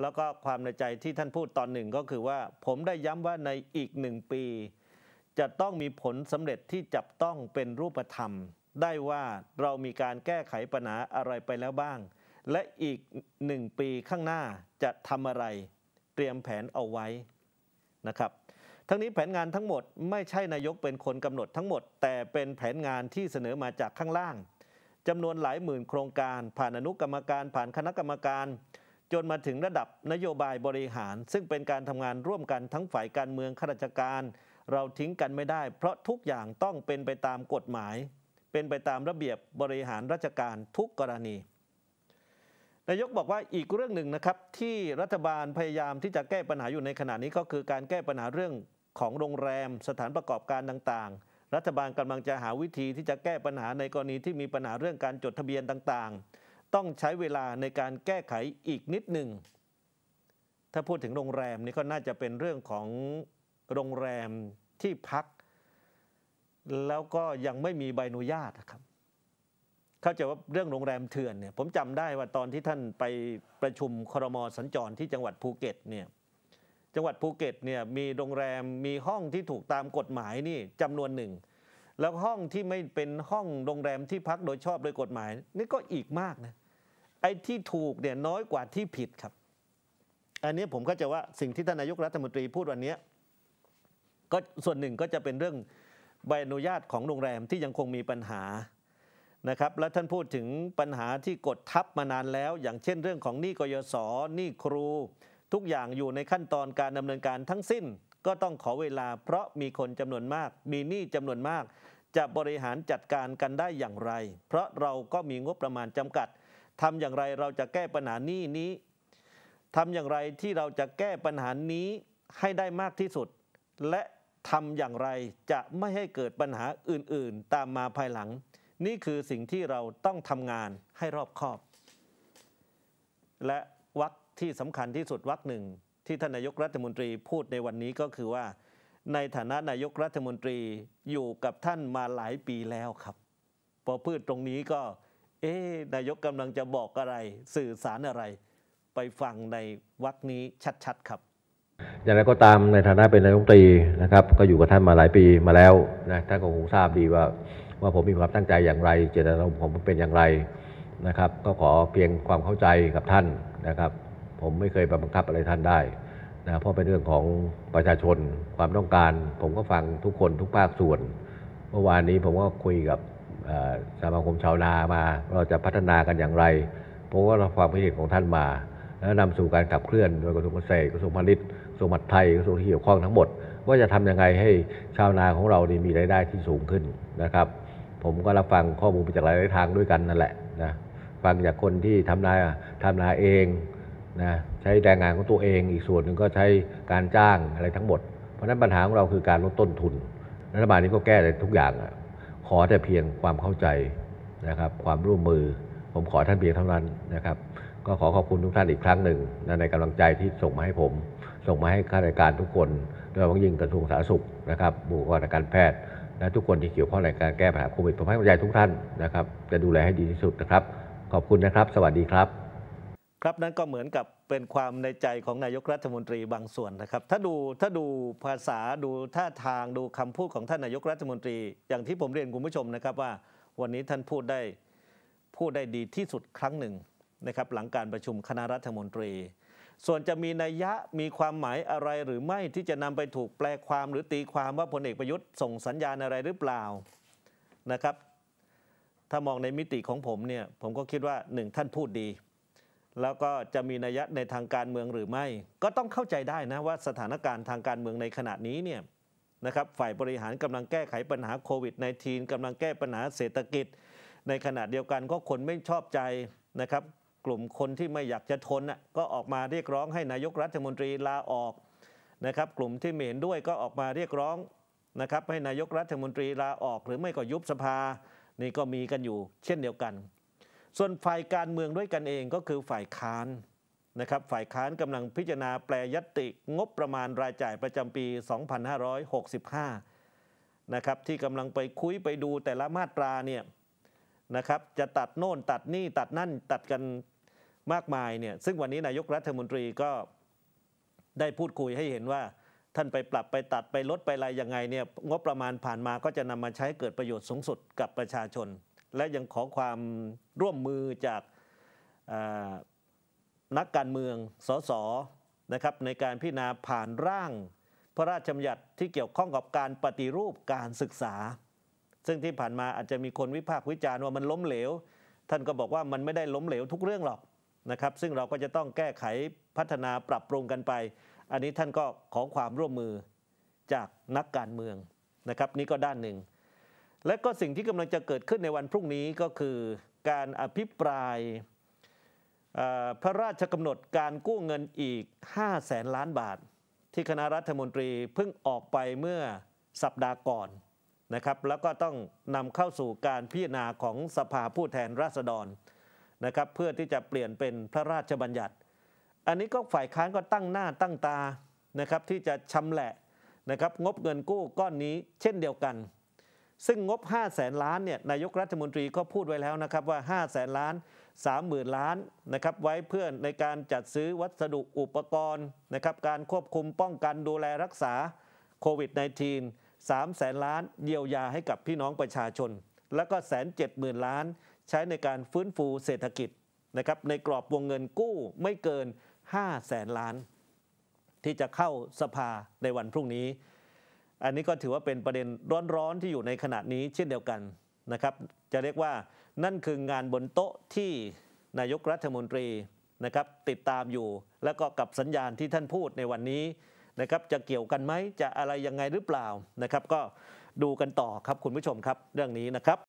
แล้วก็ความในใจที่ท่านพูดตอนหนึ่งก็คือว่า ผมได้ย้ำว่าในอีกหนึ่งปี จะต้องมีผลสำเร็จที่จับต้องเป็นรูปธรรม ได้ว่าเรามีการแก้ไขปัญหาอะไรไปแล้วบ้าง และอีกหนึ่งปีข้างหน้าจะทำอะไร เตรียมแผนเอาไว้นะครับ ทั้งนี้แผนงานทั้งหมด ไม่ใช่นายกเป็นคนกำหนดทั้งหมด แต่เป็นแผนงานที่เสนอมาจากข้างล่างจำนวนหลายหมื่นโครงการ ผ่านอนุกรรมการผ่านคณะกรรมการจนมาถึงระดับนโยบายบริหาร ซึ่งเป็นการทำงานร่วมกันทั้งฝ่ายการเมืองข้าราชการ เราทิ้งกันไม่ได้ เพราะทุกอย่างต้องเป็นไปตามกฎหมาย เป็นไปตามระเบียบบริหารราชการทุกกรณีนายกบอกว่าอีกเรื่องหนึ่งนะครับ ที่รัฐบาลพยายามที่จะแก้ปัญหาอยู่ในขณะนี้ก็คือการแก้ปัญหาเรื่องของโรงแรม สถานประกอบการต่าง ๆ รัฐบาลกำลังจะหาวิธีที่จะแก้ปัญหาในกรณีที่มีปัญหาเรื่องการจดทะเบียนต่าง ๆต้องใช้เวลาในการแก้ไขอีกนิดหนึ่ง ถ้าพูดถึงโรงแรมนี่ก็น่าจะเป็นเรื่องของโรงแรมที่พัก แล้วก็ยังไม่มีใบอนุญาตครับ เข้าใจว่าเรื่องโรงแรมเถื่อนเนี่ยผมจำได้ว่าตอนที่ท่านไปประชุมครมสัญจรที่จังหวัดภูเก็ตเนี่ย จังหวัดภูเก็ตเนี่ยมีโรงแรมมีห้องที่ถูกตามกฎหมายนี่จำนวนหนึ่งแล้วห้องที่ไม่เป็นห้องโรงแรมที่พักโดยชอบโดยกฎหมายนี่ก็อีกมากนะไอ้ที่ถูกเนี่ยน้อยกว่าที่ผิดครับ อันนี้ผมก็จะว่าสิ่งที่ท่านนายกรัฐมนตรีพูดวันนี้ก็ส่วนหนึ่งก็จะเป็นเรื่องใบอนุญาตของโรงแรมที่ยังคงมีปัญหานะครับ และท่านพูดถึงปัญหาที่กดทับมานานแล้ว อย่างเช่น เรื่องของหนี้กยศหนี้ครู ทุกอย่างอยู่ในขั้นตอนการดำเนินการทั้งสิ้น ก็ต้องขอเวลาเพราะมีคนจำนวนมาก มีหนี้จำนวนมาก จะบริหารจัดการกันได้อย่างไร เพราะเราก็มีงบประมาณจำกัดทำอย่างไรเราจะแก้ปัญหานี้นี้ทำอย่างไรที่เราจะแก้ปัญหานี้ให้ได้มากที่สุด และทำอย่างไรจะไม่ให้เกิดปัญหาอื่น ๆ ตามมาภายหลัง นี่คือสิ่งที่เราต้องทำงานให้รอบคอบ และวักที่สำคัญที่สุดวักหนึ่ง ที่ท่านนายกรัฐมนตรีพูดในวันนี้ก็คือว่า ในฐานะนายกรัฐมนตรีอยู่กับท่านมาหลายปีแล้วครับพอพืชตรงนี้ก็เอ๊นายกกำลังจะบอกอะไรสื่อสารอะไร ไปฟังในวักนี้ชัดๆครับ อย่างไรก็ตามในฐานะเป็นนายกตรีนะครับก็อยู่กับท่านมาหลายปีมาแล้วนะท่านก็คงทราบดีว่าว่าผมมีความตั้งใจอย่างไร เจตนารมณ์ผมเป็นอย่างไรนะครับก็ขอเพียงความเข้าใจกับท่านนะครับ ผมไม่เคยบังคับอะไรท่านได้นะเพราะเป็นเรื่องของประชาชนความต้องการ ผมก็ฟังทุกคนทุกภาคส่วนเมื่อวานนี้ผมก็คุยกับสมาคมชาวนามาเราจะพัฒนากันอย่างไร เพราะว่าเราความคิดเห็นของท่านมาแล้วนำสู่การขับเคลื่อนโดยกระทรวงเกษตรกระทรวงพาณิชย์กระทรวงมหาดไทยกระทรวงที่เกี่ยวข้องทั้งหมด ว่าจะทํำยังไงให้ชาวนาของเราดีมีรายได้ที่สูงขึ้นนะครับ ผมก็รับฟังข้อมูลจากหลายทางด้วยกันนั่นแหละนะฟังจากคนที่ทำนาทำนาเองนะใช้แรงงานของตัวเอง อีกส่วนหนึ่งก็ใช้การจ้างอะไรทั้งหมด เพราะนั้นปัญหาของเราคือการลดต้นทุนรัฐบาลนี้ก็แก้ได้ทุกอย่างอะอแต่เพียงความเข้าใจนะครับ ความร่วมมือผมขอท่านเพียงเท่านั้นนะครับ ก็ขอขอบคุณทุกท่านอีกครั้งหนึ่งในกำลังใจที่ส่งมาให้ผม ส่งมาให้ข้าราชการทุกคน โดยเฉพาะยิ่งกระทรวงสาธารณสุขนะครับบุคลากรการแพทย์และทุกคนที่เกี่ยวข้องในการแก้ปัญหาโควิดผมให้กำลังใจทุกท่านนะครับจะดูแลให้ดีที่สุดนะครับ ขอบคุณนะครับ สวัสดีครับครับนั่นก็เหมือนกับเป็นความในใจของนายกรัฐมนตรีบางส่วนนะครับ ถ้าดูถ้าดูภาษาดูท่าทางดูคำพูดของท่านนายกรัฐมนตรี อย่างที่ผมเรียนคุณผู้ชมนะครับว่า วันนี้ท่านพูดได้พูดได้ดีที่สุดครั้งหนึ่งนะครับหลังการประชุมคณะรัฐมนตรี ส่วนจะมีนัยยะมีความหมายอะไรหรือไม่ที่จะนำไปถูกแปลความหรือตีความว่าพลเอกประยุทธ์ ส่งสัญญาณอะไรหรือเปล่านะครับ ถ้ามองในมิติของผมเนี่ยผมก็คิดว่าหนึ่งท่านพูดดีแล้วก็จะมีนัยยะในทางการเมืองหรือไม่ ก็ต้องเข้าใจได้นะว่าสถานการณ์ทางการเมืองในขณะนี้เนี่ยนะครับฝ่ายบริหารกำลังแก้ไขปัญหาโควิด -19 กำลังแก้ปัญหาเศรษฐกิจ ในขณะเดียวกันก็คนไม่ชอบใจนะครับกลุ่มคนที่ไม่อยากจะทนก็ออกมาเรียกร้อง ให้นายกรัฐมนตรีลาออกนะครับกลุ่มที่ไม่เห็นด้วยก็ออกมาเรียกร้องนะครับให้นายกรัฐมนตรีลาออก หรือไม่ก็ยุบสภานี่ก็มีกันอยู่ เช่นเดียวกันส่วนฝ่ายการเมืองด้วยกันเองก็คือฝ่ายค้านนะครับฝ่ายค้านกำลังพิจารณาแปลยติ งบประมาณรายจ่ายประจำปี 2565 นะครับที่กำลังไปคุยไปดูแต่ละมาตราเนี่ยนะครับจะตัดโน่นตัดนี่ตัดนั่นตัดกันมากมายเนี่ยซึ่งวันนี้นายกรัฐมนตรีก็ได้พูดคุยให้เห็นว่า ท่านไปปรับไปตัดไปลดไปอะไรยังไงเนี่ยงบประมาณผ่านมาก็จะนำมาใช้เกิดประโยชน์สูงสุดกับประชาชนและยังขอความร่วมมือจากนักการเมือง สส นะครับในการพิจารณาผ่านร่าง พระราชบัญญัติที่เกี่ยวข้องกับการปฏิรูปการศึกษา ซึ่งที่ผ่านมาอาจจะมีคนวิพากษ์วิจารณ์ว่ามันล้มเหลวท่านก็บอกว่ามันไม่ได้ล้มเหลวทุกเรื่องหรอกนะครับ ซึ่งเราก็จะต้องแก้ไขพัฒนาปรับปรุงกันไป อันนี้ท่านก็ขอความร่วมมือจากนักการเมืองนะครับนี่ก็ด้านหนึ่งและก็สิ่งที่กำลังจะเกิดขึ้นในวันพรุ่งนี้ก็คือการอภิปรายพระราชกำหนดการกู้เงินอีก5แสนล้านบาทที่คณะรัฐมนตรีเพิ่งออกไปเมื่อสัปดาห์ก่อนนะครับแล้วก็ต้องนำเข้าสู่การพิจารณาของสภาผู้แทนราษฎรนะครับเพื่อที่จะเปลี่ยนเป็นพระราชบัญญัติ อันนี้ก็ฝ่ายค้านก็ตั้งหน้าตั้งตานะครับที่จะชำแหละนะครับงบเงินกู้ก้อนนี้ เช่นเดียวกันซึ่งงบ 5 0 0แสนล้าน เนี่ย นายกรัฐมนตรี ก็พูดไว้แล้วนะครับว่า 5 0 0แสนล้าน 30,000 ล้าน นะครับ ไว้เพื่อในการจัดซื้อวัสดุอุปกรณ์ นะครับการควบคุมป้องกันดูแลรักษาโควิด -19 3แสนล้านเยียวยาให้กับพี่น้องประชาชน แล้วก็แสนเจ็ดหมื่นล้าน ใช้ในการฟื้นฟูเศรษฐกิจ นะครับ ในกรอบวงเงินกู้ไม่เกิน5แสนล้าน ที่จะเข้าสภาในวันพรุ่งนี้อันนี้ก็ถือว่าเป็นประเด็นร้อนๆที่อยู่ในขณะนี้เช่นเดียวกันนะครับ จะเรียกว่านั่นคืองานบนโต๊ะที่นายกรัฐมนตรีนะครับ ติดตามอยู่แล้วก็กับสัญญาณที่ท่านพูดในวันนี้นะครับ จะเกี่ยวกันไหมจะอะไรยังไงหรือเปล่านะครับ ก็ดูกันต่อครับคุณผู้ชมครับเรื่องนี้นะครับ